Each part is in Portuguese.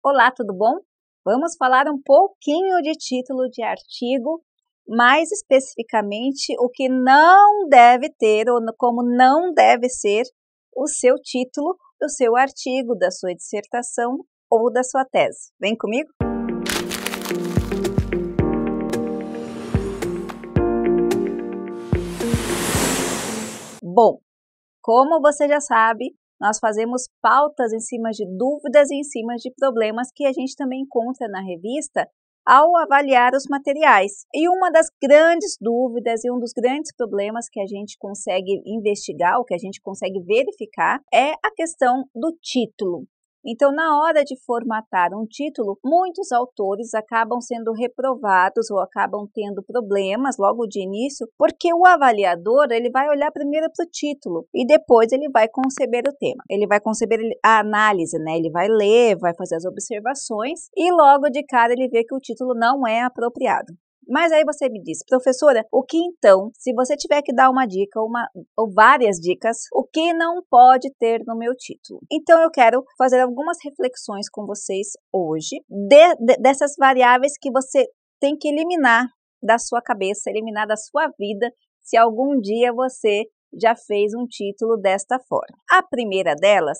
Olá, tudo bom? Vamos falar um pouquinho de título de artigo, mais especificamente o que não deve ter ou como não deve ser o seu título do seu artigo, da sua dissertação ou da sua tese. Vem comigo? Bom, como você já sabe, nós fazemos pautas em cima de dúvidas e em cima de problemas que a gente também encontra na revista ao avaliar os materiais. E uma das grandes dúvidas e um dos grandes problemas que a gente consegue investigar, o que a gente consegue verificar, é a questão do título. Então, na hora de formatar um título, muitos autores acabam sendo reprovados ou acabam tendo problemas logo de início, porque o avaliador ele vai olhar primeiro para o título e depois ele vai conceber o tema. Ele vai conceber a análise, né? Ele vai ler, vai fazer as observações e logo de cara ele vê que o título não é apropriado. Mas aí você me diz, professora, o que então, se você tiver que dar uma dica, uma ou várias dicas, o que não pode ter no meu título? Então eu quero fazer algumas reflexões com vocês hoje de, de, dessas variáveis que você tem que eliminar da sua cabeça, eliminar da sua vida, se algum dia você já fez um título desta forma. A primeira delas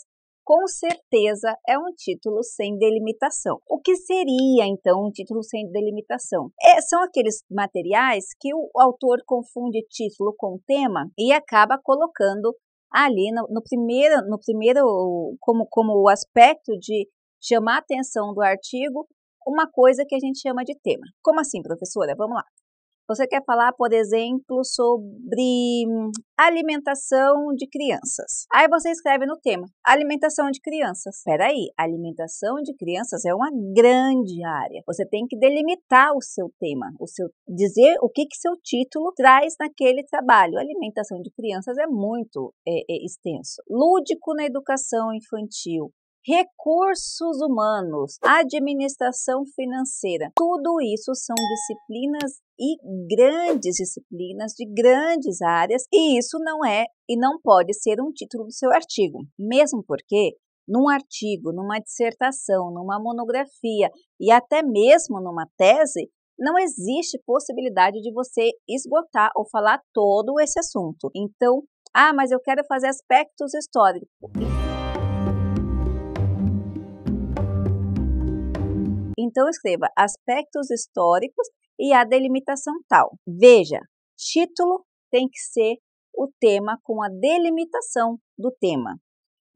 com certeza é um título sem delimitação. O que seria então um título sem delimitação? É, são aqueles materiais que o autor confunde título com tema e acaba colocando ali no, no primeiro, no primeiro como, como o aspecto de chamar a atenção do artigo uma coisa que a gente chama de tema. Como assim, professora? Vamos lá. Você quer falar, por exemplo, sobre alimentação de crianças. Aí você escreve no tema, alimentação de crianças. Peraí, alimentação de crianças é uma grande área. Você tem que delimitar o seu tema, o seu dizer o que, que seu título traz naquele trabalho. Alimentação de crianças é muito é, é, extenso. Lúdico na educação infantil recursos humanos, administração financeira. Tudo isso são disciplinas e grandes disciplinas de grandes áreas, e isso não é e não pode ser um título do seu artigo, mesmo porque num artigo, numa dissertação, numa monografia e até mesmo numa tese, não existe possibilidade de você esgotar ou falar todo esse assunto. Então, ah, mas eu quero fazer aspectos históricos. Então escreva aspectos históricos e a delimitação tal. Veja, título tem que ser o tema com a delimitação do tema.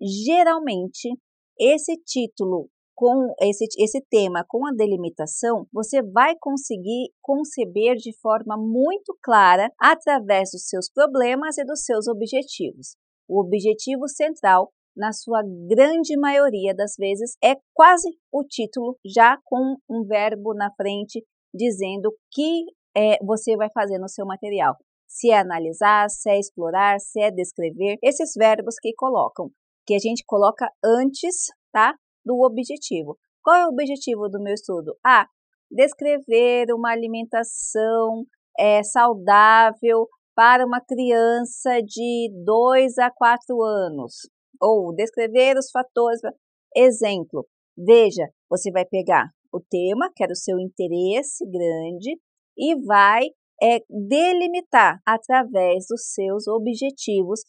Geralmente, esse título com esse, esse tema, com a delimitação, você vai conseguir conceber de forma muito clara através dos seus problemas e dos seus objetivos. O objetivo central na sua grande maioria das vezes, é quase o título, já com um verbo na frente dizendo o que é, você vai fazer no seu material. Se é analisar, se é explorar, se é descrever, esses verbos que colocam, que a gente coloca antes, tá? Do objetivo. Qual é o objetivo do meu estudo? Ah, descrever uma alimentação é, saudável para uma criança de 2 a 4 anos ou descrever os fatores. Exemplo, veja, você vai pegar o tema, que era o seu interesse grande, e vai é, delimitar através dos seus objetivos,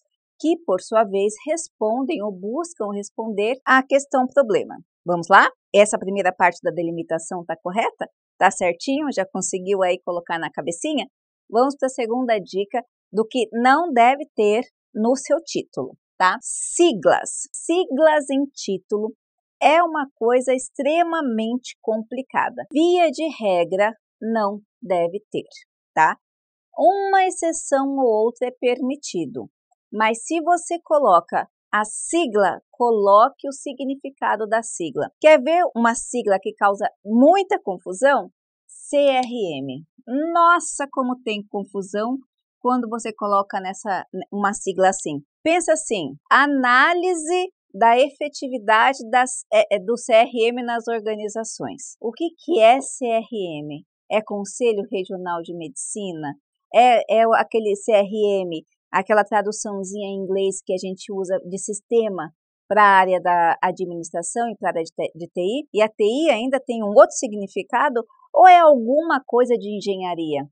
que por sua vez respondem ou buscam responder à questão problema. Vamos lá? Essa primeira parte da delimitação está correta? Está certinho? Já conseguiu aí colocar na cabecinha? Vamos para a segunda dica do que não deve ter no seu título tá? Siglas. Siglas em título é uma coisa extremamente complicada. Via de regra, não deve ter, tá? Uma exceção ou outra é permitido, mas se você coloca a sigla, coloque o significado da sigla. Quer ver uma sigla que causa muita confusão? CRM. Nossa, como tem confusão quando você coloca nessa uma sigla assim. Pensa assim, análise da efetividade das, é, é do CRM nas organizações. O que, que é CRM? É Conselho Regional de Medicina? É, é aquele CRM, aquela traduçãozinha em inglês que a gente usa de sistema para a área da administração e para a área de TI? E a TI ainda tem um outro significado? Ou é alguma coisa de engenharia?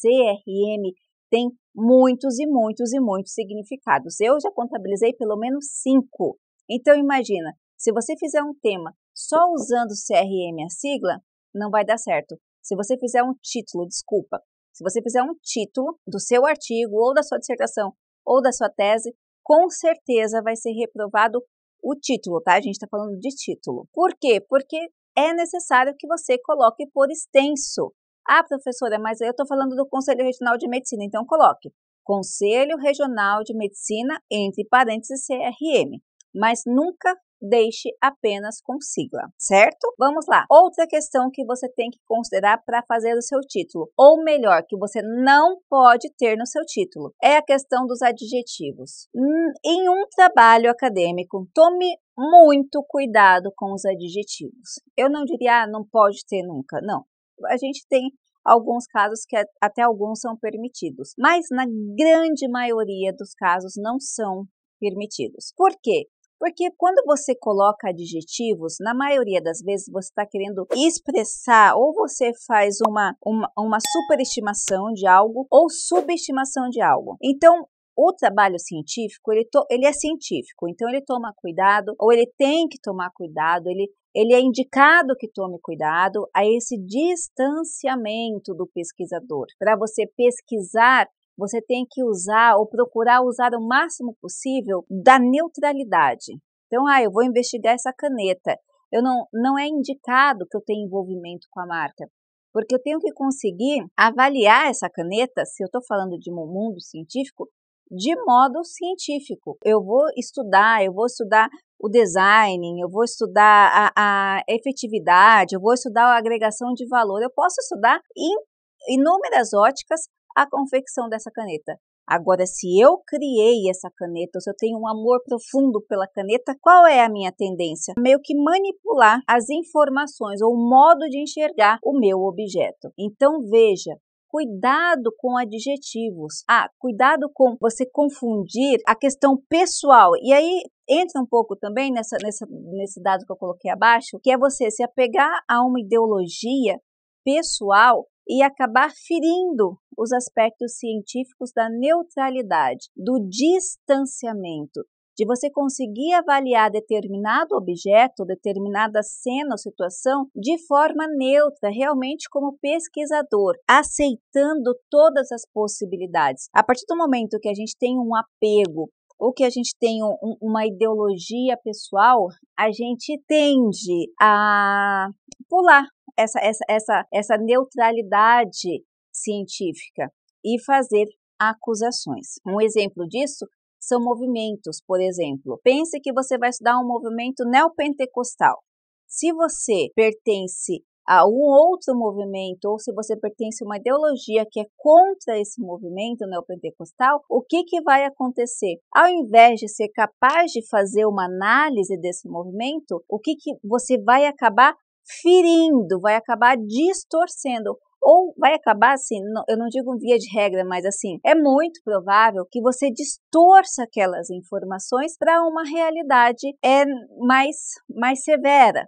CRM tem muitos e muitos e muitos significados. Eu já contabilizei pelo menos cinco. Então imagina, se você fizer um tema só usando CRM a sigla, não vai dar certo. Se você fizer um título, desculpa, se você fizer um título do seu artigo ou da sua dissertação ou da sua tese, com certeza vai ser reprovado o título, tá? A gente está falando de título. Por quê? Porque é necessário que você coloque por extenso. Ah, professora, mas eu estou falando do Conselho Regional de Medicina, então coloque Conselho Regional de Medicina, entre parênteses, CRM. Mas nunca deixe apenas com sigla, certo? Vamos lá. Outra questão que você tem que considerar para fazer o seu título, ou melhor, que você não pode ter no seu título, é a questão dos adjetivos. Hum, em um trabalho acadêmico, tome muito cuidado com os adjetivos. Eu não diria, ah, não pode ter nunca. Não a gente tem alguns casos que até alguns são permitidos, mas na grande maioria dos casos não são permitidos. Por quê? Porque quando você coloca adjetivos, na maioria das vezes você está querendo expressar ou você faz uma, uma, uma superestimação de algo ou subestimação de algo. Então, o trabalho científico, ele, to, ele é científico, então ele toma cuidado, ou ele tem que tomar cuidado, ele ele é indicado que tome cuidado a esse distanciamento do pesquisador. Para você pesquisar, você tem que usar ou procurar usar o máximo possível da neutralidade. Então, ah, eu vou investigar essa caneta. Eu não, não é indicado que eu tenha envolvimento com a marca, porque eu tenho que conseguir avaliar essa caneta, se eu estou falando de um mundo científico, de modo científico. Eu vou estudar, eu vou estudar o design, eu vou estudar a, a efetividade, eu vou estudar a agregação de valor. Eu posso estudar em inúmeras óticas a confecção dessa caneta. Agora, se eu criei essa caneta, se eu tenho um amor profundo pela caneta, qual é a minha tendência? Meio que manipular as informações ou o modo de enxergar o meu objeto. Então, veja, cuidado com adjetivos. Ah, cuidado com você confundir a questão pessoal. E aí entra um pouco também nessa, nessa, nesse dado que eu coloquei abaixo, que é você se apegar a uma ideologia pessoal e acabar ferindo os aspectos científicos da neutralidade, do distanciamento de você conseguir avaliar determinado objeto, determinada cena ou situação de forma neutra, realmente como pesquisador, aceitando todas as possibilidades. A partir do momento que a gente tem um apego ou que a gente tem um, uma ideologia pessoal, a gente tende a pular essa, essa, essa, essa neutralidade científica e fazer acusações. Um exemplo disso são movimentos, por exemplo. Pense que você vai estudar um movimento neopentecostal. Se você pertence a um outro movimento, ou se você pertence a uma ideologia que é contra esse movimento neopentecostal, o que, que vai acontecer? Ao invés de ser capaz de fazer uma análise desse movimento, o que, que você vai acabar ferindo, vai acabar distorcendo ou vai acabar assim, não, eu não digo via de regra, mas assim, é muito provável que você distorça aquelas informações para uma realidade é mais mais severa.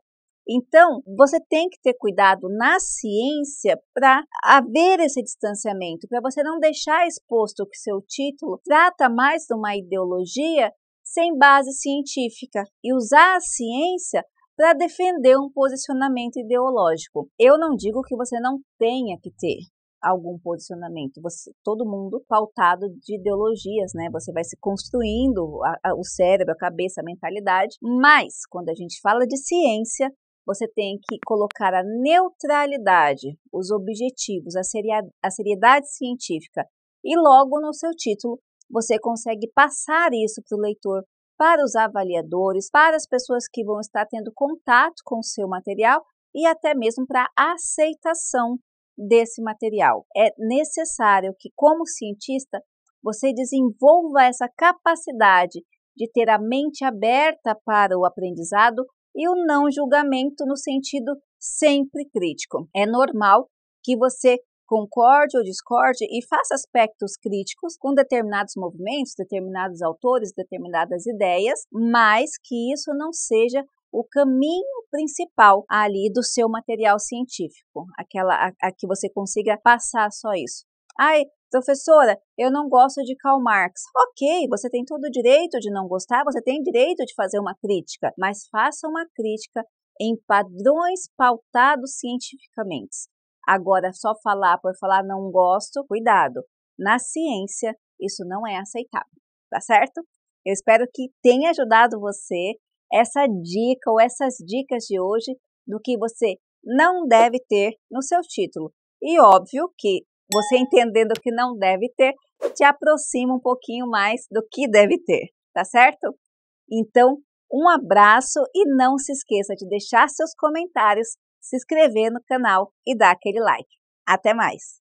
Então, você tem que ter cuidado na ciência para haver esse distanciamento, para você não deixar exposto que seu título trata mais de uma ideologia sem base científica e usar a ciência para defender um posicionamento ideológico. Eu não digo que você não tenha que ter algum posicionamento, você, todo mundo pautado de ideologias, né? Você vai se construindo a, a, o cérebro, a cabeça, a mentalidade. Mas quando a gente fala de ciência, você tem que colocar a neutralidade, os objetivos, a, seria, a seriedade científica e logo no seu título você consegue passar isso para o leitor para os avaliadores, para as pessoas que vão estar tendo contato com o seu material e até mesmo para a aceitação desse material. É necessário que, como cientista, você desenvolva essa capacidade de ter a mente aberta para o aprendizado e o não julgamento no sentido sempre crítico. É normal que você concorde ou discorde e faça aspectos críticos com determinados movimentos, determinados autores, determinadas ideias, mas que isso não seja o caminho principal ali do seu material científico, aquela a, a que você consiga passar só isso. Ai, professora, eu não gosto de Karl Marx. Ok, você tem todo o direito de não gostar, você tem direito de fazer uma crítica, mas faça uma crítica em padrões pautados cientificamente. Agora, só falar por falar não gosto, cuidado. Na ciência, isso não é aceitável, tá certo? Eu espero que tenha ajudado você essa dica ou essas dicas de hoje do que você não deve ter no seu título. E óbvio que você entendendo que não deve ter, te aproxima um pouquinho mais do que deve ter, tá certo? Então, um abraço e não se esqueça de deixar seus comentários se inscrever no canal e dar aquele like. Até mais!